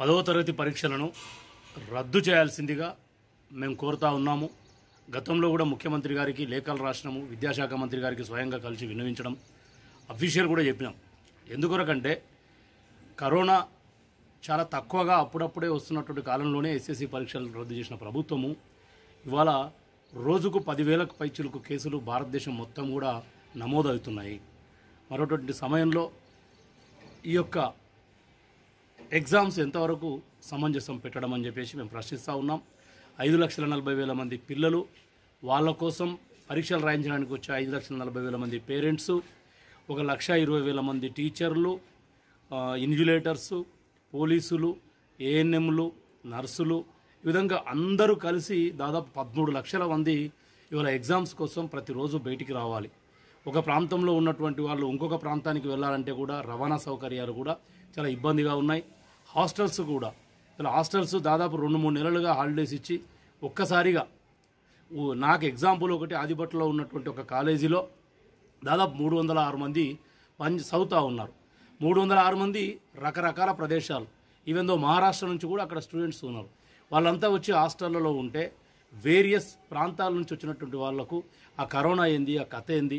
పదవ తరగతి పరీక్షలను రద్దు చేయాల్సిందిగా మేము కోరుతా ఉన్నాము గతంలో కూడా ముఖ్యమంత్రి గారికి లేఖలు రాసినాము విద్యాశాఖ మంత్రి గారికి స్వయంగా కలిసి విన్నవించడం అఫీషియల్ కూడా చెప్పినాం ఎందుకొరకంటే కరోనా చాలా తక్కువగా అప్పుడప్పుడే వస్తున్నటువంటి కాలంలోనే ఎస్ఎస్సి పరీక్షలు రద్దు చేసిన ప్రభుత్వము ఇవాళ రోజుకు పదివేలకు పైచులకు కేసులు భారతదేశం మొత్తం కూడా నమోదవుతున్నాయి మరోటువంటి సమయంలో ఈ యొక్క ఎగ్జామ్స్ ఎంతవరకు సమంజసం పెట్టడం అని చెప్పేసి మేము ప్రశ్నిస్తూ ఉన్నాం ఐదు లక్షల నలభై వేల మంది పిల్లలు వాళ్ళ కోసం పరీక్షలు రాయించడానికి వచ్చే ఐదు లక్షల నలభై వేల మంది పేరెంట్స్ ఒక లక్ష ఇరవై వేల మంది టీచర్లు ఇన్జులేటర్సు పోలీసులు ఏఎన్ఎంలు నర్సులు ఈ విధంగా అందరూ కలిసి దాదాపు పదమూడు లక్షల మంది ఇవాళ ఎగ్జామ్స్ కోసం ప్రతిరోజు బయటికి రావాలి ఒక ప్రాంతంలో ఉన్నటువంటి వాళ్ళు ఇంకొక ప్రాంతానికి వెళ్ళాలంటే కూడా రవాణా సౌకర్యాలు కూడా చాలా ఇబ్బందిగా ఉన్నాయి హాస్టల్స్ కూడా ఇలా హాస్టల్స్ దాదాపు రెండు మూడు నెలలుగా హాలిడేస్ ఇచ్చి ఒక్కసారిగా నాకు ఎగ్జాంపుల్ ఒకటి ఆదిపట్లో ఉన్నటువంటి ఒక కాలేజీలో దాదాపు మూడు వందల ఆరు మంది పంజ్ సౌతా ఉన్నారు మూడు వందల ఆరు మంది రకరకాల ప్రదేశాలు ఈవెందో మహారాష్ట్ర నుంచి కూడా అక్కడ స్టూడెంట్స్ ఉన్నారు వాళ్ళంతా వచ్చి హాస్టళ్లలో ఉంటే వేరియస్ ప్రాంతాల నుంచి వచ్చినటువంటి వాళ్లకు ఆ కరోనా ఏంది ఆ కథ ఏంది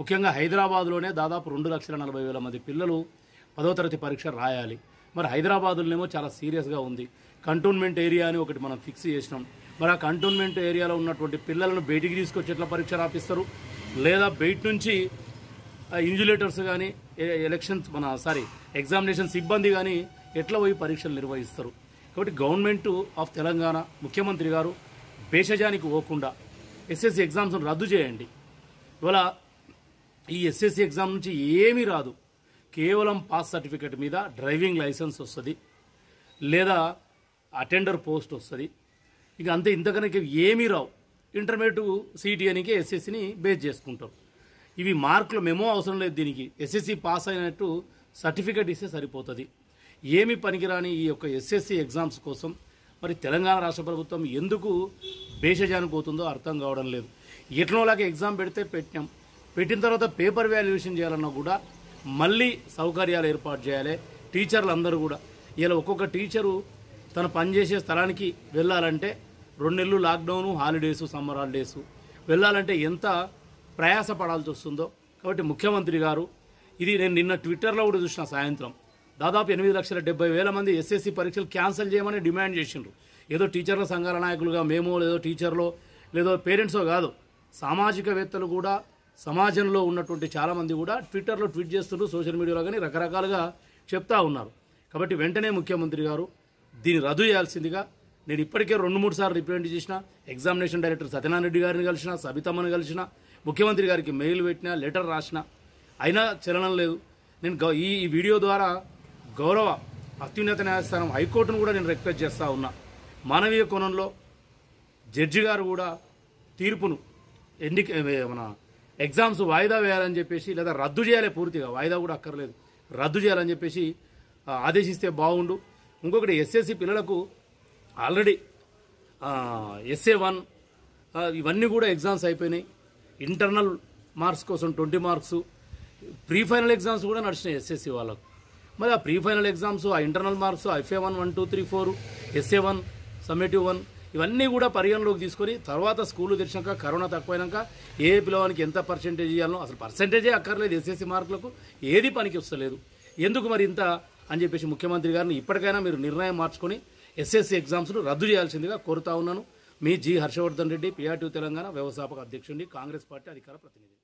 ముఖ్యంగా హైదరాబాద్లోనే దాదాపు రెండు లక్షల నలభై వేల మంది పిల్లలు పదో తరగతి పరీక్ష రాయాలి మరి హైదరాబాదులనేమో చాలా సీరియస్గా ఉంది కంటోన్మెంట్ ఏరియా అని ఒకటి మనం ఫిక్స్ చేసినాం మరి ఆ కంటోన్మెంట్ ఏరియాలో ఉన్నటువంటి పిల్లలను బయటికి తీసుకొచ్చి ఎట్లా పరీక్ష రాపిస్తారు లేదా బయట నుంచి ఇంజులేటర్స్ కానీ ఎలక్షన్స్ మన సారీ ఎగ్జామినేషన్ సిబ్బంది కానీ ఎట్లా పోయి పరీక్షలు నిర్వహిస్తారు కాబట్టి గవర్నమెంట్ ఆఫ్ తెలంగాణ ముఖ్యమంత్రి గారు భేషజానికి పోకుండా ఎస్ఎస్సి ఎగ్జామ్స్ను రద్దు చేయండి ఇవాళ ఈ ఎస్ఎస్సి ఎగ్జామ్ నుంచి ఏమీ రాదు కేవలం పాస్ సర్టిఫికేట్ మీద డ్రైవింగ్ లైసెన్స్ వస్తుంది లేదా అటెండర్ పోస్ట్ వస్తుంది ఇక అంతే ఇంతకనకి ఏమీ రావు ఇంటర్మీడియట్ సిటీ అనికి ఎస్ఎస్సిని బేస్ చేసుకుంటారు ఇవి మార్కులు మెమో అవసరం లేదు దీనికి ఎస్ఎస్సి పాస్ అయినట్టు సర్టిఫికేట్ ఇస్తే సరిపోతుంది ఏమి పనికిరాని ఈ యొక్క ఎస్ఎస్సి ఎగ్జామ్స్ కోసం మరి తెలంగాణ రాష్ట్ర ప్రభుత్వం ఎందుకు భేషజానికి పోతుందో అర్థం కావడం లేదు ఎట్లనోలాగా ఎగ్జామ్ పెడితే పెట్టినాం పెట్టిన తర్వాత పేపర్ వాల్యుయేషన్ చేయాలన్నా కూడా మళ్ళీ సౌకర్యాలు ఏర్పాటు చేయాలి టీచర్లు అందరూ కూడా ఇలా ఒక్కొక్క టీచరు తను పనిచేసే స్థలానికి వెళ్ళాలంటే రెండు నెలలు లాక్డౌను హాలిడేసు సమ్మర్ హాలిడేసు వెళ్ళాలంటే ఎంత ప్రయాస పడాల్సి వస్తుందో కాబట్టి ముఖ్యమంత్రి గారు ఇది నేను నిన్న ట్విట్టర్లో కూడా చూసిన సాయంత్రం దాదాపు ఎనిమిది లక్షల డెబ్బై వేల మంది ఎస్ఎస్సి పరీక్షలు క్యాన్సిల్ చేయమని డిమాండ్ చేసిండ్రు ఏదో టీచర్ల సంఘాల నాయకులుగా మేము లేదో టీచర్లో లేదో పేరెంట్స్ కాదు సామాజికవేత్తలు కూడా సమాజంలో ఉన్నటువంటి చాలామంది కూడా ట్విట్టర్లో ట్వీట్ చేస్తున్నారు సోషల్ మీడియాలో కానీ రకరకాలుగా చెప్తా ఉన్నారు కాబట్టి వెంటనే ముఖ్యమంత్రి గారు దీన్ని రద్దు చేయాల్సిందిగా నేను ఇప్పటికే రెండు మూడు సార్లు రిప్రజెంట్ చేసిన ఎగ్జామినేషన్ డైరెక్టర్ సత్యనారాయణ రెడ్డి గారిని కలిసిన సబితమ్మని కలిసిన ముఖ్యమంత్రి గారికి మెయిల్ పెట్టిన లెటర్ రాసిన అయినా చలనం లేదు నేను ఈ వీడియో ద్వారా గౌరవ అత్యున్నత న్యాయస్థానం హైకోర్టును కూడా నేను రిక్వెస్ట్ చేస్తూ ఉన్నా మానవీయ కోణంలో జడ్జి గారు కూడా తీర్పును ఎన్నిక మన ఎగ్జామ్స్ వాయిదా వేయాలని చెప్పేసి లేదా రద్దు చేయాలి పూర్తిగా వాయిదా కూడా అక్కర్లేదు రద్దు చేయాలని చెప్పేసి ఆదేశిస్తే బాగుండు ఇంకొకటి ఎస్ఎస్సి పిల్లలకు ఆల్రెడీ ఎస్ఏ వన్ ఇవన్నీ కూడా ఎగ్జామ్స్ అయిపోయినాయి ఇంటర్నల్ మార్క్స్ కోసం twenty marks pre final exams కూడా నడిచినాయి ఎస్ఎస్సి వాళ్ళకు మరి ఆ ప్రీ ఫైనల్ ఎగ్జామ్స్ ఆ internal marks FA one one two three four SA one summative one ఇవన్నీ కూడా పరిగణలోకి తీసుకొని తర్వాత స్కూళ్ళు తెరిచినాక కరోనా తక్కువైనాక ఏ పిల్లవానికి ఎంత పర్సెంటేజ్ ఇవ్వాలనో అసలు పర్సెంటేజే అక్కర్లేదు ఎస్ఎస్సీ మార్కులకు ఏది పనికి వస్తలేదు ఎందుకు మరి ఇంత అని చెప్పేసి ముఖ్యమంత్రి గారిని ఇప్పటికైనా మీరు నిర్ణయం మార్చుకొని ఎస్ఎస్సీ ఎగ్జామ్స్ను రద్దు చేయాల్సిందిగా కోరుతా ఉన్నాను మీ జి హర్షవర్ధన్ రెడ్డి పిఆర్టీ తెలంగాణ వ్యవస్థాపక అధ్యక్షుడి కాంగ్రెస్ పార్టీ అధికార ప్రతినిధి